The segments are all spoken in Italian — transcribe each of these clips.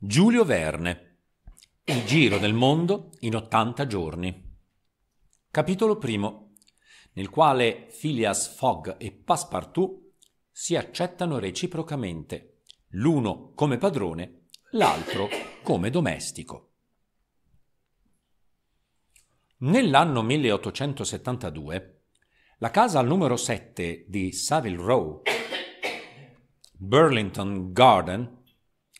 Giulio Verne. Il giro del mondo in 80 giorni. Capitolo primo, nel quale Phileas Fogg e Passepartout si accettano reciprocamente, l'uno come padrone, l'altro come domestico. Nell'anno 1872, la casa numero 7 di Savile Row, Burlington Garden,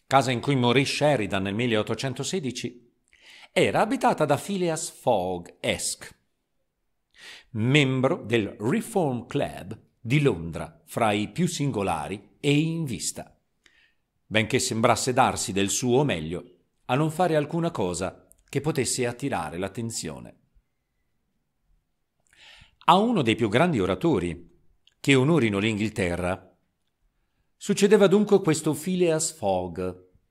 casa in cui morì Sheridan nel 1816, era abitata da Phileas Fogg Esk, membro del Reform Club di Londra, fra i più singolari e in vista, benché sembrasse darsi del suo meglio a non fare alcuna cosa che potesse attirare l'attenzione. A uno dei più grandi oratori che onorino l'Inghilterra Succedeva dunque questo Phileas Fogg,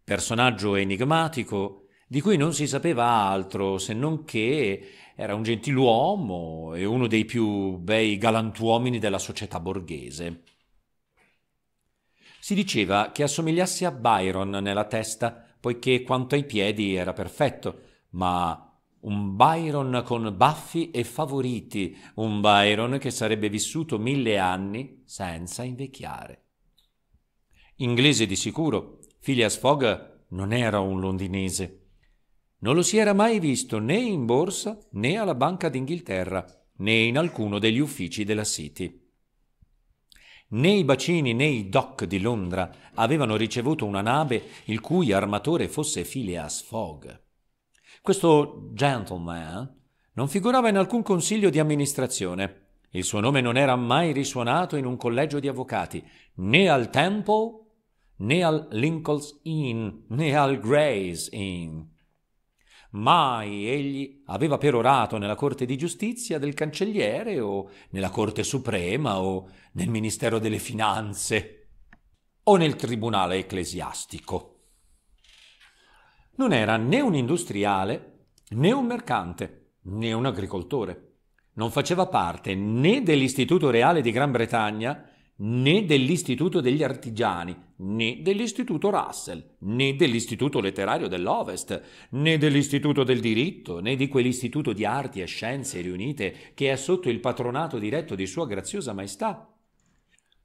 personaggio enigmatico di cui non si sapeva altro se non che era un gentiluomo e uno dei più bei galantuomini della società borghese. Si diceva che assomigliasse a Byron nella testa, poiché quanto ai piedi era perfetto, ma un Byron con baffi e favoriti, un Byron che sarebbe vissuto mille anni senza invecchiare. Inglese di sicuro, Phileas Fogg non era un londinese. Non lo si era mai visto né in borsa né alla Banca d'Inghilterra né in alcuno degli uffici della City. Né i bacini né i dock di Londra avevano ricevuto una nave il cui armatore fosse Phileas Fogg. Questo gentleman non figurava in alcun consiglio di amministrazione. Il suo nome non era mai risuonato in un collegio di avvocati, né al Temple né al Lincoln's Inn né al Gray's Inn. Mai egli aveva perorato nella Corte di Giustizia del Cancelliere o nella Corte Suprema o nel Ministero delle Finanze o nel Tribunale Ecclesiastico. Non era né un industriale né un mercante né un agricoltore. Non faceva parte né dell'Istituto Reale di Gran Bretagna né dell'Istituto degli Artigiani, né dell'Istituto Russell, né dell'Istituto Letterario dell'Ovest, né dell'Istituto del Diritto, né di quell'Istituto di Arti e Scienze riunite che è sotto il patronato diretto di Sua Graziosa Maestà.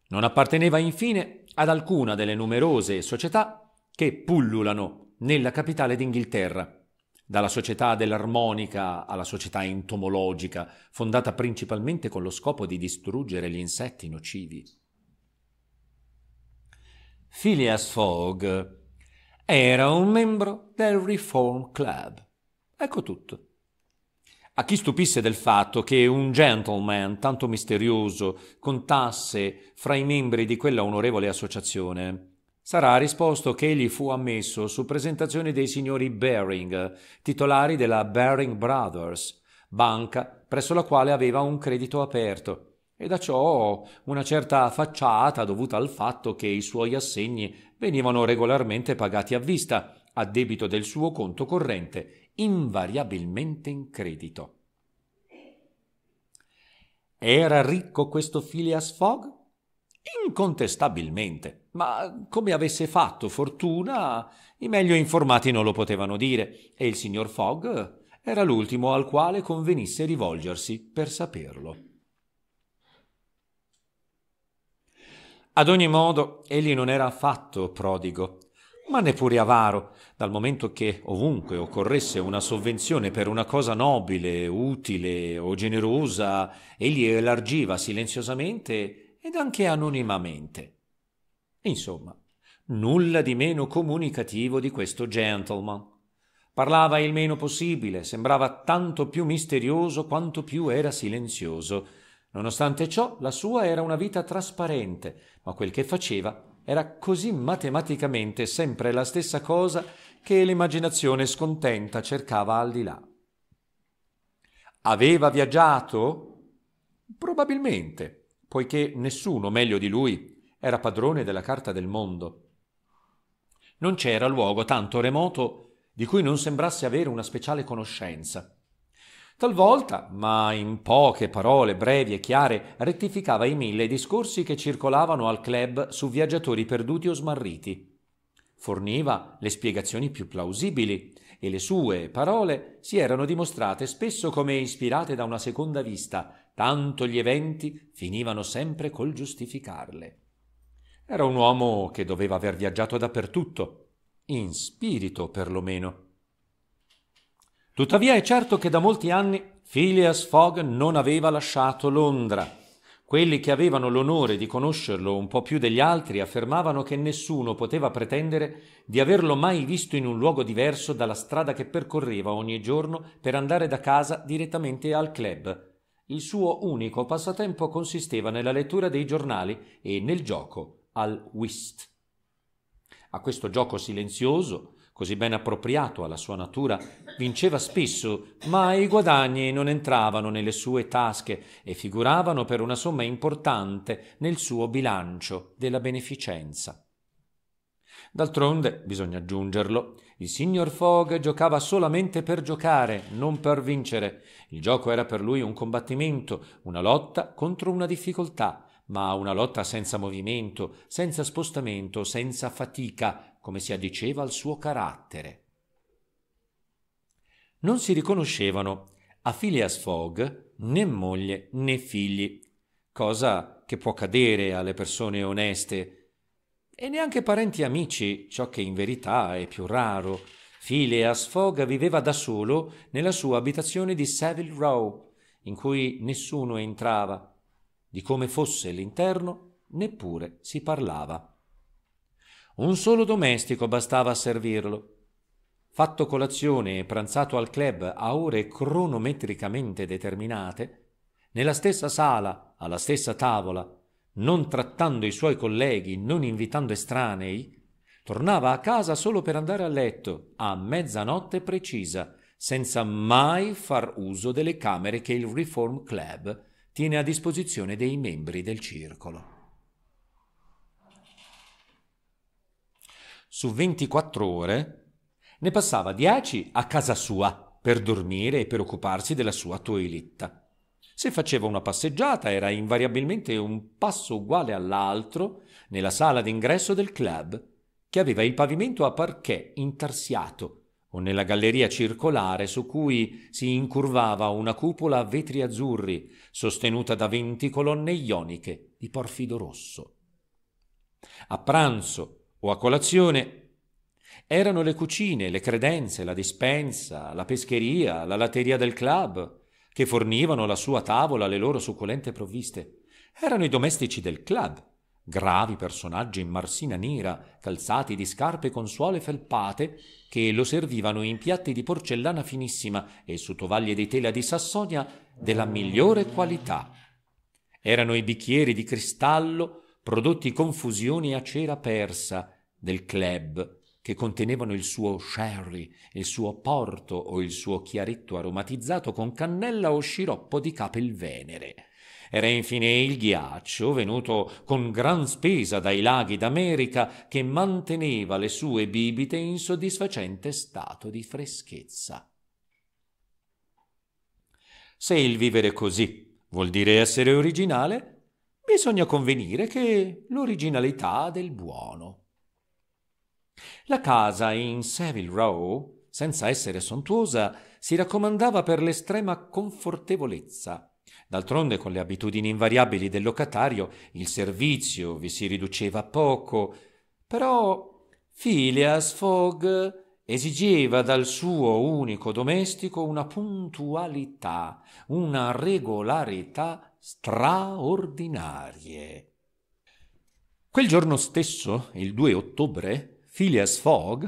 Non apparteneva infine ad alcuna delle numerose società che pullulano nella capitale d'Inghilterra, dalla società dell'armonica alla società entomologica, fondata principalmente con lo scopo di distruggere gli insetti nocivi. Phileas Fogg era un membro del Reform Club. Ecco tutto. A chi stupisse del fatto che un gentleman tanto misterioso contasse fra i membri di quella onorevole associazione, sarà risposto che egli fu ammesso su presentazione dei signori Baring, titolari della Baring Brothers, banca presso la quale aveva un credito aperto e da ciò una certa facciata dovuta al fatto che i suoi assegni venivano regolarmente pagati a vista, a debito del suo conto corrente, invariabilmente in credito. Era ricco questo Phileas Fogg? Incontestabilmente, ma come avesse fatto fortuna, i meglio informati non lo potevano dire, e il signor Fogg era l'ultimo al quale convenisse rivolgersi per saperlo. Ad ogni modo, egli non era affatto prodigo, ma neppure avaro, dal momento che ovunque occorresse una sovvenzione per una cosa nobile, utile o generosa, egli elargiva silenziosamente ed anche anonimamente. Insomma, nulla di meno comunicativo di questo gentleman. Parlava il meno possibile, sembrava tanto più misterioso quanto più era silenzioso Nonostante ciò, la sua era una vita trasparente, ma quel che faceva era così matematicamente sempre la stessa cosa che l'immaginazione scontenta cercava al di là. Aveva viaggiato? Probabilmente, poiché nessuno meglio di lui era padrone della carta del mondo. Non c'era luogo tanto remoto di cui non sembrasse avere una speciale conoscenza. Talvolta, ma in poche parole brevi e chiare, rettificava i mille discorsi che circolavano al club su viaggiatori perduti o smarriti. Forniva le spiegazioni più plausibili e le sue parole si erano dimostrate spesso come ispirate da una seconda vista, tanto gli eventi finivano sempre col giustificarle. Era un uomo che doveva aver viaggiato dappertutto, in spirito perlomeno. Tuttavia è certo che da molti anni Phileas Fogg non aveva lasciato Londra. Quelli che avevano l'onore di conoscerlo un po' più degli altri affermavano che nessuno poteva pretendere di averlo mai visto in un luogo diverso dalla strada che percorreva ogni giorno per andare da casa direttamente al club. Il suo unico passatempo consisteva nella lettura dei giornali e nel gioco al whist. A questo gioco silenzioso, così ben appropriato alla sua natura, vinceva spesso, ma i guadagni non entravano nelle sue tasche e figuravano per una somma importante nel suo bilancio della beneficenza. D'altronde, bisogna aggiungerlo, il signor Fogg giocava solamente per giocare, non per vincere. Il gioco era per lui un combattimento, una lotta contro una difficoltà, ma una lotta senza movimento, senza spostamento, senza fatica, come si addiceva al suo carattere. Non si riconoscevano a Phileas Fogg né moglie né figli, cosa che può cadere alle persone oneste, e neanche parenti amici, ciò che in verità è più raro. Phileas Fogg viveva da solo nella sua abitazione di Savile Row, in cui nessuno entrava. Di come fosse l'interno neppure si parlava. Un solo domestico bastava a servirlo. Fatto colazione e pranzato al club a ore cronometricamente determinate, nella stessa sala, alla stessa tavola, non trattando i suoi colleghi, non invitando estranei, tornava a casa solo per andare a letto a mezzanotte precisa, senza mai far uso delle camere che il Reform Club tiene a disposizione dei membri del circolo. su 24 ore, ne passava 10 a casa sua per dormire e per occuparsi della sua toiletta. Se faceva una passeggiata era invariabilmente un passo uguale all'altro nella sala d'ingresso del club, che aveva il pavimento a parquet intarsiato o nella galleria circolare su cui si incurvava una cupola a vetri azzurri sostenuta da venti colonne ioniche di porfido rosso. A pranzo o a colazione, erano le cucine, le credenze, la dispensa, la pescheria, la latteria del club, che fornivano alla sua tavola le loro succulente provviste. Erano i domestici del club, gravi personaggi in marsina nera, calzati di scarpe con suole felpate, che lo servivano in piatti di porcellana finissima e su tovaglie di tela di Sassonia della migliore qualità. Erano i bicchieri di cristallo prodotti confusioni a cera persa del club che contenevano il suo sherry, il suo porto o il suo chiaretto aromatizzato con cannella o sciroppo di capelvenere. Era infine il ghiaccio, venuto con gran spesa dai laghi d'America, che manteneva le sue bibite in soddisfacente stato di freschezza. Se il vivere così vuol dire essere originale, bisogna convenire che l'originalità del buono. La casa in Savile Row, senza essere sontuosa, si raccomandava per l'estrema confortevolezza. D'altronde, con le abitudini invariabili del locatario, il servizio vi si riduceva a poco, però Phileas Fogg esigeva dal suo unico domestico una puntualità, una regolarità straordinarie. Quel giorno stesso, il 2 ottobre, Phileas Fogg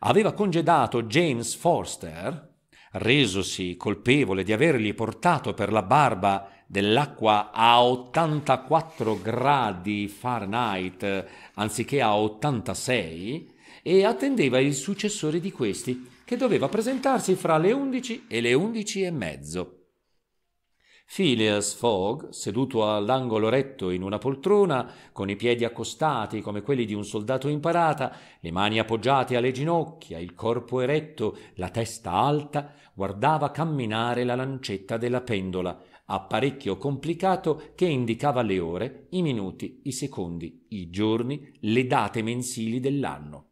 aveva congedato James Forster, resosi colpevole di avergli portato per la barba dell'acqua a 84 gradi Fahrenheit anziché a 86, e attendeva il successore di questi, che doveva presentarsi fra le undici e le undici e mezzo. Phileas Fogg, seduto all'angolo retto in una poltrona, con i piedi accostati come quelli di un soldato in parata, le mani appoggiate alle ginocchia, il corpo eretto, la testa alta, guardava camminare la lancetta della pendola, apparecchio complicato che indicava le ore, i minuti, i secondi, i giorni, le date mensili dell'anno.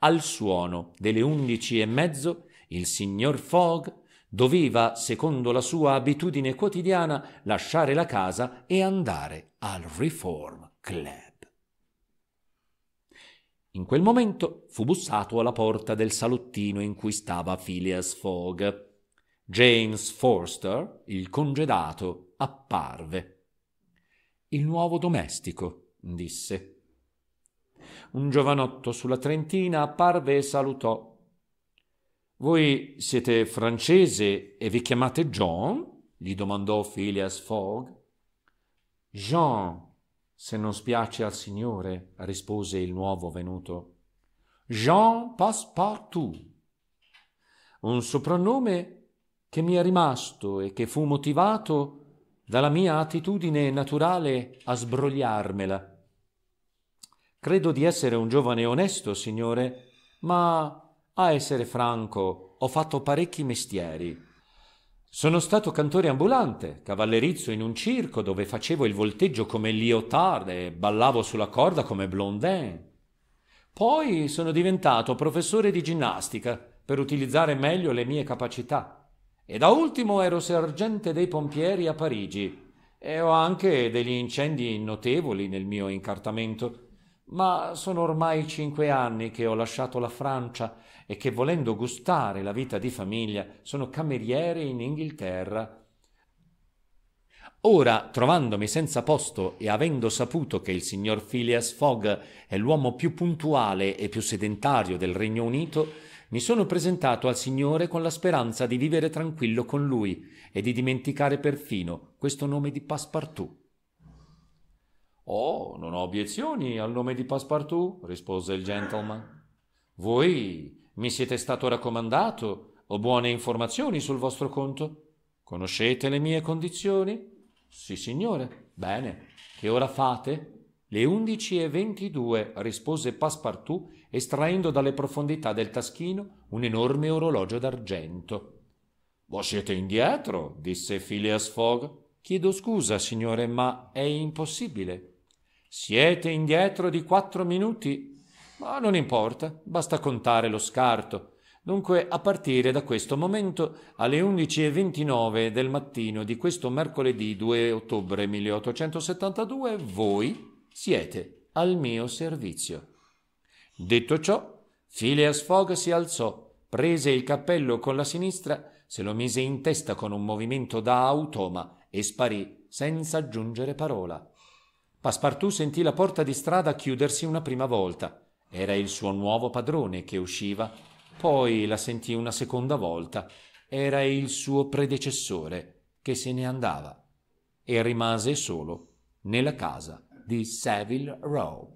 Al suono delle undici e mezzo il signor Fogg doveva, secondo la sua abitudine quotidiana, lasciare la casa e andare al Reform Club. In quel momento fu bussato alla porta del salottino in cui stava Phileas Fogg. James Forster, il congedato, apparve. Il nuovo domestico, disse un giovanotto sulla Trentina apparve e salutò. Voi siete francese e vi chiamate John? gli domandò Phileas Fogg. Jean, se non spiace al Signore, rispose il nuovo venuto. Jean Passepartout. Un soprannome che mi è rimasto e che fu motivato dalla mia attitudine naturale a sbrogliarmela Credo di essere un giovane onesto, signore, ma, a essere franco, ho fatto parecchi mestieri. Sono stato cantore ambulante, cavallerizzo in un circo dove facevo il volteggio come Lyotard e ballavo sulla corda come Blondin. Poi sono diventato professore di ginnastica per utilizzare meglio le mie capacità. E da ultimo ero sergente dei pompieri a Parigi e ho anche degli incendi notevoli nel mio incartamento ma sono ormai cinque anni che ho lasciato la Francia e che volendo gustare la vita di famiglia sono cameriere in Inghilterra. Ora, trovandomi senza posto e avendo saputo che il signor Phileas Fogg è l'uomo più puntuale e più sedentario del Regno Unito, mi sono presentato al Signore con la speranza di vivere tranquillo con lui e di dimenticare perfino questo nome di Passepartout. Oh, non ho obiezioni al nome di Passepartout, rispose il gentleman. Voi mi siete stato raccomandato, ho buone informazioni sul vostro conto. Conoscete le mie condizioni? Sì, signore. Bene. Che ora fate? Le undici e ventidue, rispose Passepartout, estraendo dalle profondità del taschino un enorme orologio d'argento. Voi siete indietro, disse Phileas Fogg. Chiedo scusa, signore, ma è impossibile. Siete indietro di quattro minuti? Ma non importa, basta contare lo scarto. Dunque, a partire da questo momento, alle 11.29 del mattino di questo mercoledì 2 ottobre 1872, voi siete al mio servizio. Detto ciò, Phileas Fogg si alzò, prese il cappello con la sinistra, se lo mise in testa con un movimento da automa e sparì senza aggiungere parola. Passepartout sentì la porta di strada chiudersi una prima volta. Era il suo nuovo padrone che usciva. Poi la sentì una seconda volta. Era il suo predecessore che se ne andava. E rimase solo nella casa di Savile Row.